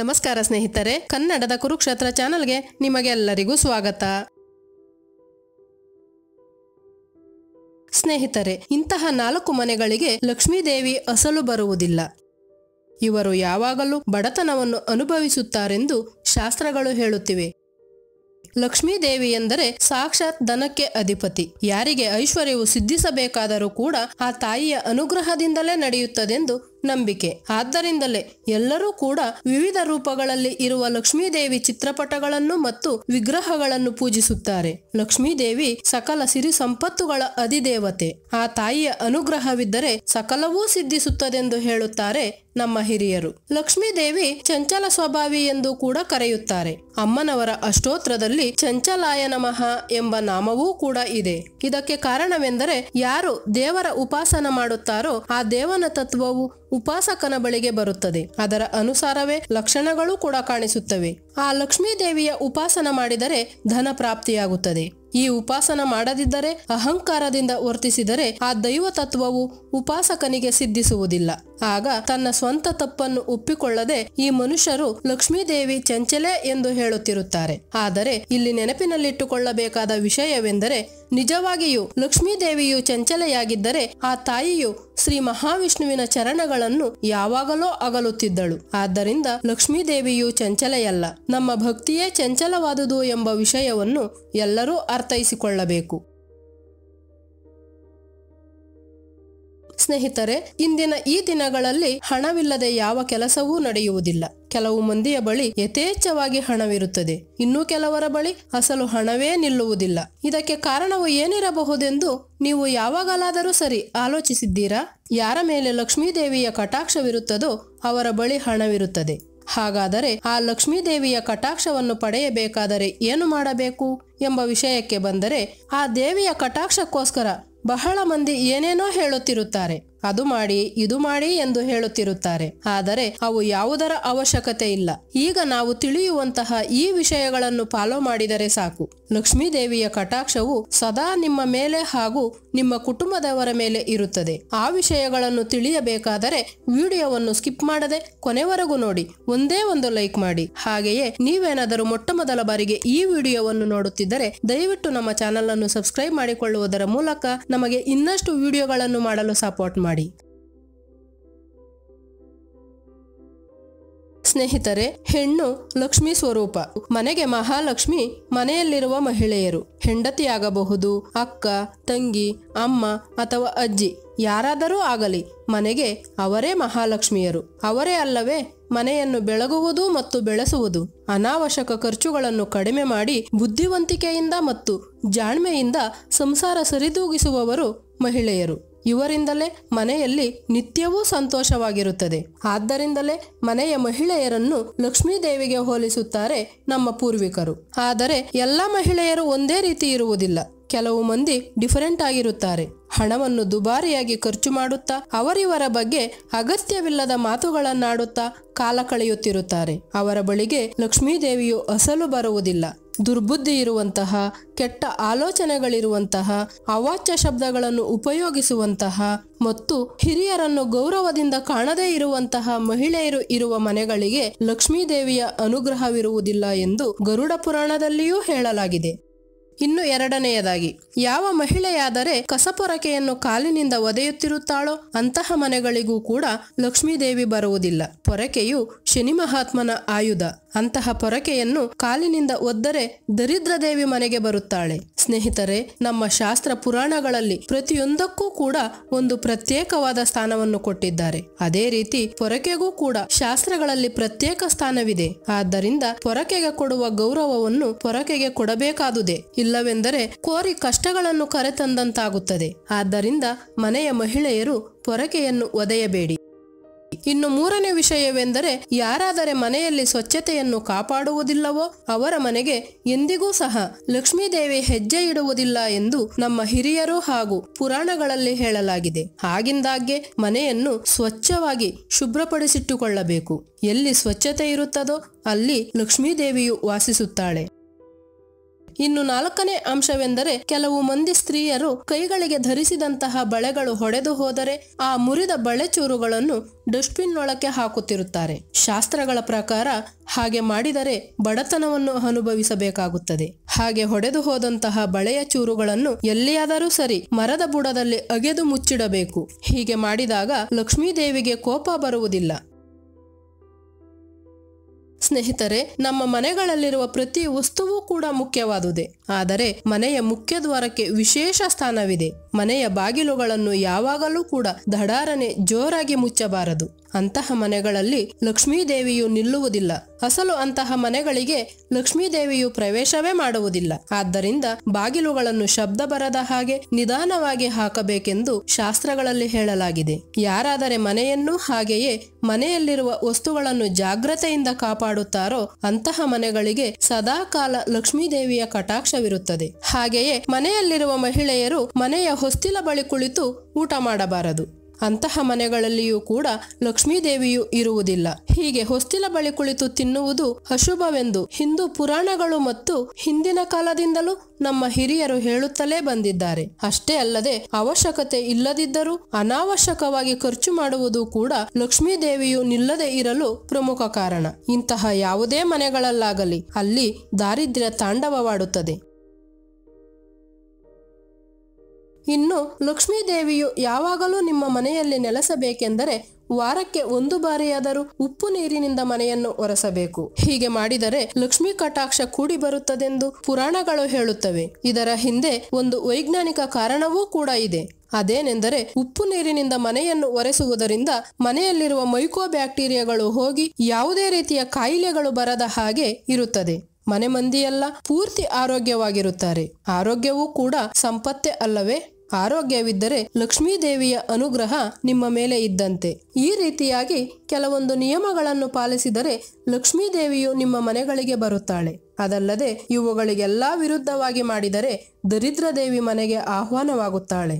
ನಮಸ್ಕಾರ ಸ್ನೇಹಿತರೆ ಕನ್ನಡದ ಕುರುಕ್ಷೇತ್ರ ಚಾನಲ್ಗೆ ನಿಮಗೆಲ್ಲರಿಗೂ ಸ್ವಾಗತ ಸ್ನೇಹಿತರೆ ಇಂತಹ ನಾಲ್ಕು ಮನೆಗಳಿಗೆ ಲಕ್ಷ್ಮೀದೇವಿ ಅಸಲು ಬರುವುದಿಲ್ಲ ಇವರು ಯಾವಾಗಲೂ ಬಡತನವನ್ನು ಅನುಭವಿಸುತ್ತಾರೆಂದು ಶಾಸ್ತ್ರಗಳು ಹೇಳುತ್ತಿವೆ ಲಕ್ಷ್ಮೀದೇವಿ ಎಂದರೆ ಸಾಕ್ಷಾತ್ ಧನಕ್ಕೆ ಅಧಿಪತಿ ಯಾರಿಗೆ ಐಶ್ವರ್ಯವು ಸಿದ್ಧಿಸಬೇಕಾದರೂ ಕೂಡ ಆ ತಾಯಿಯ ಅನುಗ್ರಹದಿಂದಲೇ ನಡೆಯುತ್ತದೆಂದು ನಂಬಿಕೆ ಆದ್ದರಿಂದಲೇ ಎಲ್ಲರೂ ಕೂಡ ವಿವಿಧ ರೂಪಗಳಲ್ಲಿ ಇರುವ ಲಕ್ಷ್ಮೀದೇವಿ ಚಿತ್ರಪಟಗಳನ್ನು ಮತ್ತು ವಿಗ್ರಹಗಳನ್ನು ಪೂಜಿಸುತ್ತಾರೆ ಲಕ್ಷ್ಮೀದೇವಿ ಸಕಲ ಸಿರಿ ಸಂಪತ್ತುಗಳ ಅಧಿದೇವತೆ ಆ ತಾಯಿಯ ಅನುಗ್ರಹವಿದ್ದರೆ ಸಕಲವೂ ಸಿದ್ಧಿಸುತ್ತದೆಂದು ಹೇಳುತ್ತಾರೆ ನಮ್ಮ ಹಿರಿಯರು ಲಕ್ಷ್ಮೀದೇವಿ ಚಂಚಲ ಸ್ವಭಾವಿ ಎಂದು ಕೂಡ ಕರೆಯುತ್ತಾರೆ ಅಮ್ಮನವರ ಅಷ್ಟೋತ್ರದಲ್ಲಿ ಚಂಚಲಾಯ ನಮಃ ಎಂಬ ನಾಮವೂ ಕೂಡ ಇದೆ ಇದಕ್ಕೆ ಕಾರಣವೆಂದರೆ ಯಾರು ದೇವರ ಉಪಾಸನ ಮಾಡುತ್ತಾರೋ ಆ ದೇವನ ತತ್ವವು ಉಪಾಸಕನ ಬಳಿಗೆ ಬರುತ್ತದೆ ಅದರ ಅನುಸಾರವೇ ಲಕ್ಷಣಗಳು ಕೂಡ ಕಾಣಿಸುತ್ತವೆ ಆ ಲಕ್ಷ್ಮೀದೇವಿಯ ಉಪಾಸನ ಮಾಡಿದರೆ ಧನ ಪ್ರಾಪ್ತಿಯಾಗುತ್ತದೆ ಈ ಉಪಾಸನ ಮಾಡದಿದ್ದರೆ ಅಹಂಕಾರದಿಂದ ವರ್ತಿಸಿದರೆ ಆ ದೈವ ತತ್ವವು ಉಪಾಸಕನಿಗೆ ಸಿದ್ಧಿಸುವುದಿಲ್ಲ ಆಗ ತನ್ನ ಸ್ವಂತ ತಪ್ಪನ್ನು ಒಪ್ಪಿಕೊಳ್ಳದೆ ಈ ಮನುಷ್ಯರು ಲಕ್ಷ್ಮೀದೇವಿ ಚಂಚಲೆ ಎಂದು ಹೇಳುತ್ತಿರುತ್ತಾರೆ ಆದರೆ ಇಲ್ಲಿ ನೆನಪಿನಲ್ಲಿಟ್ಟುಕೊಳ್ಳಬೇಕಾದ ವಿಷಯವೆಂದರೆ ನಿಜವಾಗಿಯೂ ಲಕ್ಷ್ಮೀದೇವಿಯು ಚಂಚಲೆಯಾಗಿದ್ದರೆ ಆ ತಾಯಿಯು ಶ್ರೀ ಮಹಾವಿಷ್ಣುವಿನ ಚರಣಗಳನ್ನು ಯಾವಾಗಲೋ ಅಗಲುತ್ತಿದ್ದಳು ಆದ್ದರಿಂದ ಲಕ್ಷ್ಮೀದೇವಿಯು ಚಂಚಲೆಯಲ್ಲ ನಮ್ಮ ಭಕ್ತಿಯೇ ಚಂಚಲವಾದುದು ಎಂಬ ವಿಷಯವನ್ನು ಎಲ್ಲರೂ ಅರ್ಥೈಸಿಕೊಳ್ಳಬೇಕು ಸ್ನೇಹಿತರೆ ಇಂದಿನ ಈ ದಿನಗಳಲ್ಲಿ ಹಣವಿಲ್ಲದೆ ಯಾವ ಕೆಲಸವೂ ನಡೆಯುವುದಿಲ್ಲ ಕೆಲವು ಮಂದಿಯ ಬಳಿ ಯಥೇಚ್ಛವಾಗಿ ಹಣವಿರುತ್ತದೆ ಇನ್ನೂ ಕೆಲವರ ಬಳಿ ಅಸಲು ಹಣವೇ ನಿಲ್ಲುವುದಿಲ್ಲ ಇದಕ್ಕೆ ಕಾರಣವು ಏನಿರಬಹುದೆಂದು ನೀವು ಯಾವಾಗಲಾದರೂ ಸರಿ ಆಲೋಚಿಸಿದ್ದೀರಾ ಯಾರ ಮೇಲೆ ಲಕ್ಷ್ಮೀದೇವಿಯ ಕಟಾಕ್ಷವಿರುತ್ತದೋ ಅವರ ಬಳಿ ಹಣವಿರುತ್ತದೆ ಹಾಗಾದರೆ ಆ ಲಕ್ಷ್ಮೀದೇವಿಯ ಕಟಾಕ್ಷವನ್ನು ಪಡೆಯಬೇಕಾದರೆ ಏನು ಮಾಡಬೇಕು ಎಂಬ ವಿಷಯಕ್ಕೆ ಬಂದರೆ ಆ ದೇವಿಯ ಕಟಾಕ್ಷಕ್ಕೋಸ್ಕರ ಬಹಳ ಮಂದಿ ಏನೇನೋ ಹೇಳುತ್ತಿರುತ್ತಾರೆ ಅದು ಮಾಡಿ ಇದು ಮಾಡಿ ಎಂದು ಹೇಳುತ್ತಿರುತ್ತಾರೆ ಆದರೆ ಅವು ಯಾವುದರ ಅವಶ್ಯಕತೆ ಇಲ್ಲ ಈಗ ನಾವು ತಿಳಿಯುವಂತಹ ಈ ವಿಷಯಗಳನ್ನು ಫಾಲೋ ಮಾಡಿದರೆ ಸಾಕು ಲಕ್ಷ್ಮೀ ದೇವಿಯ ಕಟಾಕ್ಷವು ಸದಾ ನಿಮ್ಮ ಮೇಲೆ ಹಾಗೂ ನಿಮ್ಮ ಕುಟುಂಬದವರ ಮೇಲೆ ಇರುತ್ತದೆ ಆ ವಿಷಯಗಳನ್ನು ತಿಳಿಯಬೇಕಾದರೆ ವಿಡಿಯೋವನ್ನು ಸ್ಕಿಪ್ ಮಾಡದೆ ಕೊನೆವರೆಗೂ ನೋಡಿ ಒಂದೇ ಒಂದು ಲೈಕ್ ಮಾಡಿ ಹಾಗೆಯೇ ನೀವೇನಾದರೂ ಮೊಟ್ಟ ಮೊದಲ ಬಾರಿಗೆ ಈ ವಿಡಿಯೋವನ್ನು ನೋಡುತ್ತಿದ್ದರೆ ದಯವಿಟ್ಟು ನಮ್ಮ ಚಾನೆಲ್ ಅನ್ನು ಸಬ್ಸ್ಕ್ರೈಬ್ ಮಾಡಿಕೊಳ್ಳುವುದರ ಮೂಲಕ ನಮಗೆ ಇನ್ನಷ್ಟು ವಿಡಿಯೋಗಳನ್ನು ಮಾಡಲು ಸಪೋರ್ಟ್ ಮಾಡಿ ಮಾಡಿ ಸ್ನೇಹಿತರೆ ಹೆಣ್ಣು ಲಕ್ಷ್ಮಿ ಸ್ವರೂಪ ಮನೆಗೆ ಮಹಾಲಕ್ಷ್ಮಿ ಮನೆಯಲ್ಲಿರುವ ಮಹಿಳೆಯರು ಹೆಂಡತಿಯಾಗಬಹುದು ಅಕ್ಕ ತಂಗಿ ಅಮ್ಮ ಅಥವಾ ಅಜ್ಜಿ ಯಾರಾದರೂ ಆಗಲಿ ಮನೆಗೆ ಅವರೇ ಮಹಾಲಕ್ಷ್ಮಿಯರು ಅವರೇ ಅಲ್ಲವೇ ಮನೆಯನ್ನು ಬೆಳಗುವುದು ಮತ್ತು ಬೆಳೆಸುವುದು ಅನಾವಶ್ಯಕ ಖರ್ಚುಗಳನ್ನು ಕಡಿಮೆ ಮಾಡಿ ಬುದ್ಧಿವಂತಿಕೆಯಿಂದ ಮತ್ತು ಜಾಣ್ಮೆಯಿಂದ ಸಂಸಾರ ಸರಿದೂಗಿಸುವವರು ಮಹಿಳೆಯರು ಇವರಿಂದಲೇ ಮನೆಯಲ್ಲಿ ನಿತ್ಯವೂ ಸಂತೋಷವಾಗಿರುತ್ತದೆ ಆದ್ದರಿಂದಲೇ ಮನೆಯ ಮಹಿಳೆಯರನ್ನು ಲಕ್ಷ್ಮೀದೇವಿಗೆ ಹೋಲಿಸುತ್ತಾರೆ ನಮ್ಮ ಪೂರ್ವಿಕರು ಆದರೆ ಎಲ್ಲ ಮಹಿಳೆಯರು ಒಂದೇ ರೀತಿ ಇರುವುದಿಲ್ಲ ಕೆಲವು ಮಂದಿ ಡಿಫರೆಂಟ್ ಆಗಿರುತ್ತಾರೆ ಹಣವನ್ನು ದುಬಾರಿಯಾಗಿ ಖರ್ಚು ಮಾಡುತ್ತಾ ಅವರಿವರ ಬಗ್ಗೆ ಅಗತ್ಯವಿಲ್ಲದ ಮಾತುಗಳನ್ನಾಡುತ್ತಾ ಕಾಲ ಕಳೆಯುತ್ತಿರುತ್ತಾರೆ ಅವರ ಬಳಿಗೆ ಲಕ್ಷ್ಮೀದೇವಿಯು ಅಸಲು ಬರುವುದಿಲ್ಲ ದುರ್ಬುದ್ಧಿ ಇರುವಂತಹ ಕೆಟ್ಟ ಆಲೋಚನೆಗಳಿರುವಂತಹ ಅವಾಚ್ಯ ಶಬ್ದಗಳನ್ನು ಉಪಯೋಗಿಸುವಂತಹ ಮತ್ತು ಹಿರಿಯರನ್ನು ಗೌರವದಿಂದ ಕಾಣದೇ ಇರುವಂತಹ ಮಹಿಳೆಯರು ಇರುವ ಮನೆಗಳಿಗೆ ಲಕ್ಷ್ಮೀದೇವಿಯ ಅನುಗ್ರಹವಿರುವುದಿಲ್ಲ ಎಂದು ಗರುಡ ಪುರಾಣದಲ್ಲಿಯೂ ಹೇಳಲಾಗಿದೆ ಇನ್ನು ಎರಡನೆಯದಾಗಿ ಯಾವ ಮಹಿಳೆಯಾದರೆ ಕಸಪೊರಕೆಯನ್ನು ಕಾಲಿನಿಂದ ಒದೆಯುತ್ತಿರುತ್ತಾಳೋ ಅಂತಹ ಮನೆಗಳಿಗೂ ಕೂಡ ಲಕ್ಷ್ಮೀದೇವಿ ಬರುವುದಿಲ್ಲ ಪೊರಕೆಯು ಶನಿ ಮಹಾತ್ಮನ ಆಯುಧ ಅಂತಹ ಪೊರಕೆಯನ್ನು ಕಾಲಿನಿಂದ ಒದ್ದರೆ ದರಿದ್ರದೇವಿ ಮನೆಗೆ ಬರುತ್ತಾಳೆ ಸ್ನೇಹಿತರೆ ನಮ್ಮ ಶಾಸ್ತ್ರ ಪುರಾಣಗಳಲ್ಲಿ ಪ್ರತಿಯೊಂದಕ್ಕೂ ಕೂಡ ಒಂದು ಪ್ರತ್ಯೇಕವಾದ ಸ್ಥಾನವನ್ನು ಕೊಟ್ಟಿದ್ದಾರೆ ಅದೇ ರೀತಿ ಪೊರಕೆಗೂ ಕೂಡ ಶಾಸ್ತ್ರಗಳಲ್ಲಿ ಪ್ರತ್ಯೇಕ ಸ್ಥಾನವಿದೆ ಆದ್ದರಿಂದ ಪೊರಕೆಗೆ ಕೊಡುವ ಗೌರವವನ್ನು ಪೊರಕೆಗೆ ಕೊಡಬೇಕಾದುದೆ ಇಲ್ಲವೆಂದರೆ ಕೋರಿ ಕಷ್ಟಗಳನ್ನು ಕರೆತಂದಂತಾಗುತ್ತದೆ ಆದ್ದರಿಂದ ಮನೆಯ ಮಹಿಳೆಯರು ಪೊರಕೆಯನ್ನು ಒದೆಯಬೇಡಿ ಇನ್ನು ಮೂರನೇ ವಿಷಯವೆಂದರೆ ಯಾರಾದರೆ ಮನೆಯಲ್ಲಿ ಸ್ವಚ್ಛತೆಯನ್ನು ಕಾಪಾಡುವುದಿಲ್ಲವೋ ಅವರ ಮನೆಗೆ ಎಂದಿಗೂ ಸಹ ಲಕ್ಷ್ಮೀದೇವಿ ಹೆಜ್ಜೆ ಇಡುವುದಿಲ್ಲ ಎಂದು ನಮ್ಮ ಹಿರಿಯರು ಹಾಗೂ ಪುರಾಣಗಳಲ್ಲಿ ಹೇಳಲಾಗಿದೆ ಹಾಗಿಂದಾಗ್ಗೆ ಮನೆಯನ್ನು ಸ್ವಚ್ಛವಾಗಿ ಶುಭ್ರಪಡಿಸಿಟ್ಟುಕೊಳ್ಳಬೇಕು ಎಲ್ಲಿ ಸ್ವಚ್ಛತೆ ಇರುತ್ತದೋ ಅಲ್ಲಿ ಲಕ್ಷ್ಮೀದೇವಿಯು ವಾಸಿಸುತ್ತಾಳೆ ಇನ್ನು ನಾಲ್ಕನೇ ಅಂಶವೆಂದರೆ ಕೆಲವು ಮಂದಿ ಸ್ತ್ರೀಯರು ಕೈಗಳಿಗೆ ಧರಿಸಿದಂತಹ ಬಳೆಗಳು ಹೊಡೆದು ಹೋದರೆ ಆ ಮುರಿದ ಬಳೆ ಚೂರುಗಳನ್ನು ಡಸ್ಟ್ಬಿನ್ ನೊಳಕ್ಕೆ ಹಾಕುತ್ತಿರುತ್ತಾರೆ ಶಾಸ್ತ್ರಗಳ ಪ್ರಕಾರ ಹಾಗೆ ಮಾಡಿದರೆ ಬಡತನವನ್ನು ಅನುಭವಿಸಬೇಕಾಗುತ್ತದೆ ಹಾಗೆ ಹೊಡೆದು ಹೋದಂತಹ ಬಳೆಯ ಚೂರುಗಳನ್ನು ಎಲ್ಲಿಯಾದರೂ ಸರಿ ಮರದ ಬುಡದಲ್ಲಿ ಅಗೆದು ಮುಚ್ಚಿಡಬೇಕು ಹೀಗೆ ಮಾಡಿದಾಗ ಲಕ್ಷ್ಮೀದೇವಿಗೆ ಕೋಪ ಬರುವುದಿಲ್ಲ ಸ್ನೇಹಿತರೆ ನಮ್ಮ ಮನೆಗಳಲ್ಲಿರುವ ಪ್ರತಿ ವಸ್ತುವು ಕೂಡ ಮುಖ್ಯವಾದುದೇ ಆದರೆ ಮನೆಯ ಮುಖ್ಯ ದ್ವಾರಕ್ಕೆ ವಿಶೇಷ ಸ್ಥಾನವಿದೆ ಮನೆಯ ಬಾಗಿಲುಗಳನ್ನು ಯಾವಾಗಲೂ ಕೂಡ ದಡಾರನೆ ಜೋರಾಗಿ ಮುಚ್ಚಬಾರದು ಅಂತಹ ಮನೆಗಳಲ್ಲಿ ಲಕ್ಷ್ಮೀದೇವಿಯು ನಿಲ್ಲುವುದಿಲ್ಲ ಅಸಲು ಅಂತಹ ಮನೆಗಳಿಗೆ ಲಕ್ಷ್ಮೀದೇವಿಯು ಪ್ರವೇಶವೇ ಮಾಡುವುದಿಲ್ಲ ಆದ್ದರಿಂದ ಬಾಗಿಲುಗಳನ್ನು ಶಬ್ದ ಬರದ ಹಾಗೆ ನಿಧಾನವಾಗಿ ಹಾಕಬೇಕೆಂದು ಶಾಸ್ತ್ರಗಳಲ್ಲಿ ಹೇಳಲಾಗಿದೆ ಯಾರಾದರೆ ಮನೆಯನ್ನು ಹಾಗೆಯೇ ಮನೆಯಲ್ಲಿರುವ ವಸ್ತುಗಳನ್ನು ಜಾಗ್ರತೆಯಿಂದ ಕಾಪಾಡುತ್ತಾರೋ ಅಂತಹ ಮನೆಗಳಿಗೆ ಸದಾಕಾಲ ಲಕ್ಷ್ಮೀದೇವಿಯ ಕಟಾಕ್ಷವಿರುತ್ತದೆ ಹಾಗೆಯೇ ಮನೆಯಲ್ಲಿರುವ ಮಹಿಳೆಯರು ಮನೆಯ ಹೊಸ್ತಿಲ ಬಳಿ ಕುಳಿತು ಊಟ ಮಾಡಬಾರದು ಅಂತಹ ಮನೆಗಳಲ್ಲಿಯೂ ಕೂಡ ಲಕ್ಷ್ಮೀದೇವಿಯು ಇರುವುದಿಲ್ಲ ಹೀಗೆ ಹೊಸ್ತಿಲ ಬಳಿ ಕುಳಿತು ತಿನ್ನುವುದು ಅಶುಭವೆಂದು ಹಿಂದೂ ಪುರಾಣಗಳು ಮತ್ತು ಹಿಂದಿನ ಕಾಲದಿಂದಲೂ ನಮ್ಮ ಹಿರಿಯರು ಹೇಳುತ್ತಲೇ ಬಂದಿದ್ದಾರೆ ಅಷ್ಟೇ ಅಲ್ಲದೆ ಅವಶ್ಯಕತೆ ಇಲ್ಲದಿದ್ದರೂ ಅನಾವಶ್ಯಕವಾಗಿ ಖರ್ಚು ಮಾಡುವುದು ಕೂಡ ಲಕ್ಷ್ಮೀದೇವಿಯು ನಿಲ್ಲದೆ ಇರಲು ಪ್ರಮುಖ ಕಾರಣ ಇಂತಹ ಯಾವುದೇ ಮನೆಗಳಲ್ಲಾಗಲಿ ಅಲ್ಲಿ ದಾರಿದ್ರ್ಯ ತಾಂಡವವಾಡುತ್ತದೆ ಇನ್ನು ಲಕ್ಷ್ಮೀದೇವಿಯು ಯಾವಾಗಲೂ ನಿಮ್ಮ ಮನೆಯಲ್ಲಿ ನೆಲೆಸಬೇಕೆಂದರೆ ವಾರಕ್ಕೆ ಒಂದು ಬಾರಿಯಾದರೂ ಉಪ್ಪು ನೀರಿನಿಂದ ಮನೆಯನ್ನು ಒರೆಸಬೇಕು ಹೀಗೆ ಮಾಡಿದರೆ ಲಕ್ಷ್ಮೀ ಕಟಾಕ್ಷ ಕೂಡಿ ಬರುತ್ತದೆಂದು ಪುರಾಣಗಳು ಹೇಳುತ್ತವೆ ಇದರ ಹಿಂದೆ ಒಂದು ವೈಜ್ಞಾನಿಕ ಕಾರಣವೂ ಕೂಡ ಇದೆ ಅದೇನೆಂದರೆ ಉಪ್ಪು ನೀರಿನಿಂದ ಮನೆಯನ್ನು ಒರೆಸುವುದರಿಂದ ಮನೆಯಲ್ಲಿರುವ ಮೈಕೋ ಬ್ಯಾಕ್ಟೀರಿಯಾಗಳು ಹೋಗಿ ಯಾವುದೇ ರೀತಿಯ ಕಾಯಿಲೆಗಳು ಬರದ ಹಾಗೆ ಇರುತ್ತದೆ ಮನೆ ಮಂದಿಯೆಲ್ಲ ಪೂರ್ತಿ ಆರೋಗ್ಯವಾಗಿರುತ್ತಾರೆ ಆರೋಗ್ಯವೂ ಕೂಡ ಸಂಪತ್ತೆ ಅಲ್ಲವೇ ಆರೋಗ್ಯವಿದ್ದರೆ ಲಕ್ಷ್ಮೀದೇವಿಯ ಅನುಗ್ರಹ ನಿಮ್ಮ ಮೇಲೆ ಇದ್ದಂತೆ ಈ ರೀತಿಯಾಗಿ ಕೆಲವೊಂದು ನಿಯಮಗಳನ್ನು ಪಾಲಿಸಿದರೆ ಲಕ್ಷ್ಮೀದೇವಿಯು ನಿಮ್ಮ ಮನೆಗಳಿಗೆ ಬರುತ್ತಾಳೆ ಅದಲ್ಲದೆ ಇವುಗಳಿಗೆಲ್ಲ ವಿರುದ್ಧವಾಗಿ ಮಾಡಿದರೆ ದರಿದ್ರ ದೇವಿ ಮನೆಗೆ ಆಹ್ವಾನವಾಗುತ್ತಾಳೆ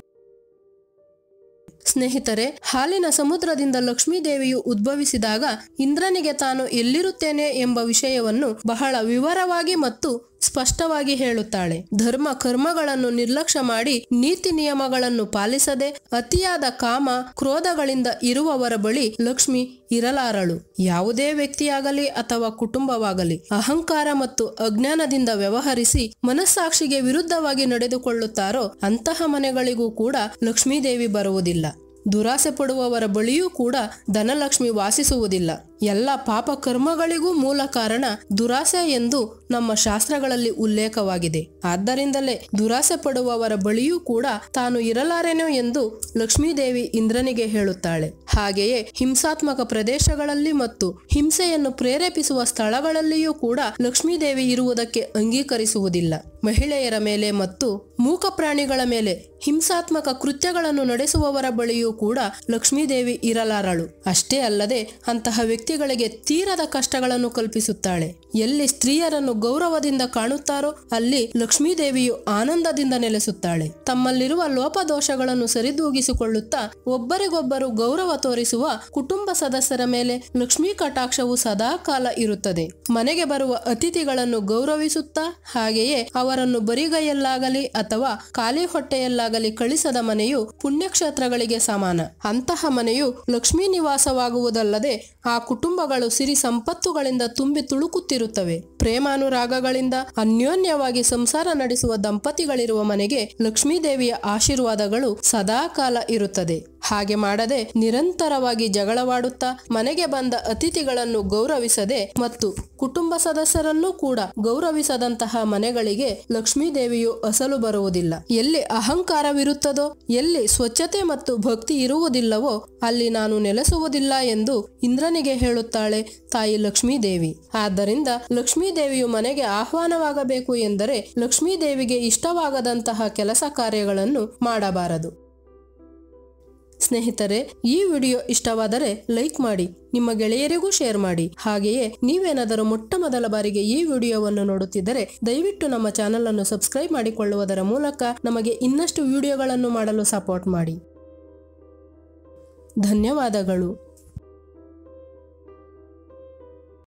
ಸ್ನೇಹಿತರೆ ಹಾಲಿನ ಸಮುದ್ರದಿಂದ ಲಕ್ಷ್ಮೀದೇವಿಯು ಉದ್ಭವಿಸಿದಾಗ ಇಂದ್ರನಿಗೆ ತಾನು ಎಲ್ಲಿರುತ್ತೇನೆ ಎಂಬ ವಿಷಯವನ್ನು ಬಹಳ ವಿವರವಾಗಿ ಮತ್ತು ಸ್ಪಷ್ಟವಾಗಿ ಹೇಳುತ್ತಾಳೆ ಧರ್ಮ ಕರ್ಮಗಳನ್ನು ನಿರ್ಲಕ್ಷ್ಯ ಮಾಡಿ ನೀತಿ ನಿಯಮಗಳನ್ನು ಪಾಲಿಸದೆ ಅತಿಯಾದ ಕಾಮ ಕ್ರೋಧಗಳಿಂದ ಇರುವವರ ಬಳಿ ಲಕ್ಷ್ಮಿ ಇರಲಾರಳು ಯಾವುದೇ ವ್ಯಕ್ತಿಯಾಗಲಿ ಅಥವಾ ಕುಟುಂಬವಾಗಲಿ ಅಹಂಕಾರ ಮತ್ತು ಅಜ್ಞಾನದಿಂದ ವ್ಯವಹರಿಸಿ ಮನಸ್ಸಾಕ್ಷಿಗೆ ವಿರುದ್ಧವಾಗಿ ನಡೆದುಕೊಳ್ಳುತ್ತಾರೋ ಅಂತಹ ಮನೆಗಳಿಗೂ ಕೂಡ ಲಕ್ಷ್ಮೀದೇವಿ ಬರುವುದಿಲ್ಲ ದುರಾಸೆ ಪಡುವವರ ಬಳಿಯೂ ಕೂಡ ಧನಲಕ್ಷ್ಮಿ ವಾಸಿಸುವುದಿಲ್ಲ ಎಲ್ಲ ಪಾಪ ಕರ್ಮಗಳಿಗೂ ಮೂಲ ಕಾರಣ ದುರಾಸೆ ಎಂದು ನಮ್ಮ ಶಾಸ್ತ್ರಗಳಲ್ಲಿ ಉಲ್ಲೇಖವಾಗಿದೆ ಆದ್ದರಿಂದಲೇ ದುರಾಸೆ ಪಡುವವರ ಬಳಿಯೂ ಕೂಡ ತಾನು ಇರಲಾರೆನೋ ಎಂದು ಲಕ್ಷ್ಮೀದೇವಿ ಇಂದ್ರನಿಗೆ ಹೇಳುತ್ತಾಳೆ ಹಾಗೆಯೇ ಹಿಂಸಾತ್ಮಕ ಪ್ರದೇಶಗಳಲ್ಲಿ ಮತ್ತು ಹಿಂಸೆಯನ್ನು ಪ್ರೇರೇಪಿಸುವ ಸ್ಥಳಗಳಲ್ಲಿಯೂ ಕೂಡ ಲಕ್ಷ್ಮೀದೇವಿ ಇರುವುದಕ್ಕೆ ಅಂಗೀಕರಿಸುವುದಿಲ್ಲ ಮಹಿಳೆಯರ ಮೇಲೆ ಮತ್ತು ಮೂಕ ಪ್ರಾಣಿಗಳ ಮೇಲೆ ಹಿಂಸಾತ್ಮಕ ಕೃತ್ಯಗಳನ್ನು ನಡೆಸುವವರ ಬಳಿಯೂ ಕೂಡ ಲಕ್ಷ್ಮೀದೇವಿ ಇರಲಾರಳು ಅಷ್ಟೇ ಅಲ್ಲದೆ ಅಂತಹ ವ್ಯಕ್ತಿಗಳಿಗೆ ತೀರದ ಕಷ್ಟಗಳನ್ನು ಕಲ್ಪಿಸುತ್ತಾಳೆ ಎಲ್ಲಿ ಸ್ತ್ರೀಯರನ್ನು ಗೌರವದಿಂದ ಕಾಣುತ್ತಾರೋ ಅಲ್ಲಿ ಲಕ್ಷ್ಮೀದೇವಿಯು ಆನಂದದಿಂದ ನೆಲೆಸುತ್ತಾಳೆ ತಮ್ಮಲ್ಲಿರುವ ಲೋಪದೋಷಗಳನ್ನು ಸರಿದೂಗಿಸಿಕೊಳ್ಳುತ್ತಾ ಒಬ್ಬರಿಗೊಬ್ಬರು ಗೌರವ ತೋರಿಸುವ ಕುಟುಂಬ ಸದಸ್ಯರ ಮೇಲೆ ಲಕ್ಷ್ಮೀ ಕಟಾಕ್ಷವು ಸದಾ ಕಾಲ ಇರುತ್ತದೆ ಮನೆಗೆ ಬರುವ ಅತಿಥಿಗಳನ್ನು ಗೌರವಿಸುತ್ತಾ ಹಾಗೆಯೇ ಅವರನ್ನು ಬರಿಗೈಯಲ್ಲಾಗಲಿ ಅಥವಾ ಖಾಲಿ ಹೊಟ್ಟೆಯಲ್ಲಾಗಲಿ ಕಳಿಸದ ಮನೆಯು ಪುಣ್ಯಕ್ಷೇತ್ರಗಳಿಗೆ ಸಮಾನ ಅಂತಹ ಮನೆಯು ಲಕ್ಷ್ಮೀ ನಿವಾಸವಾಗುವುದಲ್ಲದೆ ಆ ಕುಟುಂಬಗಳು ಸಿರಿ ಸಂಪತ್ತುಗಳಿಂದ ತುಂಬಿ ತುಳುಕುತ್ತಿರುತ್ತವೆ ಪ್ರೇಮಾನು ರಾಗಗಳಿಂದ ಅನ್ಯೋನ್ಯವಾಗಿ ಸಂಸಾರ ನಡೆಸುವ ದಂಪತಿಗಳಿರುವ ಮನೆಗೆ ಲಕ್ಷ್ಮೀದೇವಿಯ ಆಶೀರ್ವಾದಗಳು ಸದಾಕಾಲ ಇರುತ್ತದೆ ಹಾಗೆ ಮಾಡದೆ ನಿರಂತರವಾಗಿ ಜಗಳವಾಡುತ್ತಾ ಮನೆಗೆ ಬಂದ ಅತಿಥಿಗಳನ್ನು ಗೌರವಿಸದೆ ಮತ್ತು ಕುಟುಂಬ ಸದಸ್ಯರನ್ನೂ ಕೂಡ ಗೌರವಿಸದಂತಹ ಮನೆಗಳಿಗೆ ಲಕ್ಷ್ಮೀದೇವಿಯು ಅಸಲು ಬರುವುದಿಲ್ಲ ಎಲ್ಲಿ ಅಹಂಕಾರವಿರುತ್ತದೋ ಎಲ್ಲಿ ಸ್ವಚ್ಛತೆ ಮತ್ತು ಭಕ್ತಿ ಇರುವುದಿಲ್ಲವೋ ಅಲ್ಲಿ ನಾನು ನೆಲೆಸುವುದಿಲ್ಲ ಎಂದು ಇಂದ್ರನಿಗೆ ಹೇಳುತ್ತಾಳೆ ತಾಯಿ ಲಕ್ಷ್ಮೀದೇವಿ ಆದ್ದರಿಂದ ಲಕ್ಷ್ಮೀದೇವಿಯು ಮನೆಗೆ ಆಹ್ವಾನವಾಗಬೇಕು ಎಂದರೆ ಲಕ್ಷ್ಮೀದೇವಿಗೆ ಇಷ್ಟವಾಗದಂತಹ ಕೆಲಸ ಕಾರ್ಯಗಳನ್ನು ಮಾಡಬಾರದು ಸ್ನೇಹಿತರೆ ಈ ವಿಡಿಯೋ ಇಷ್ಟವಾದರೆ ಲೈಕ್ ಮಾಡಿ ನಿಮ್ಮ ಗೆಳೆಯರಿಗೂ ಶೇರ್ ಮಾಡಿ ಹಾಗೆಯೇ ನೀವೇನಾದರೂ ಮೊಟ್ಟ ಮೊದಲ ಬಾರಿಗೆ ಈ ವಿಡಿಯೋವನ್ನು ನೋಡುತ್ತಿದ್ದರೆ ದಯವಿಟ್ಟು ನಮ್ಮ ಚಾನಲ್ ಅನ್ನು ಸಬ್ಸ್ಕ್ರೈಬ್ ಮಾಡಿಕೊಳ್ಳುವುದರ ಮೂಲಕ ನಮಗೆ ಇನ್ನಷ್ಟು ವಿಡಿಯೋಗಳನ್ನು ಮಾಡಲು ಸಪೋರ್ಟ್ ಮಾಡಿ ಧನ್ಯವಾದಗಳು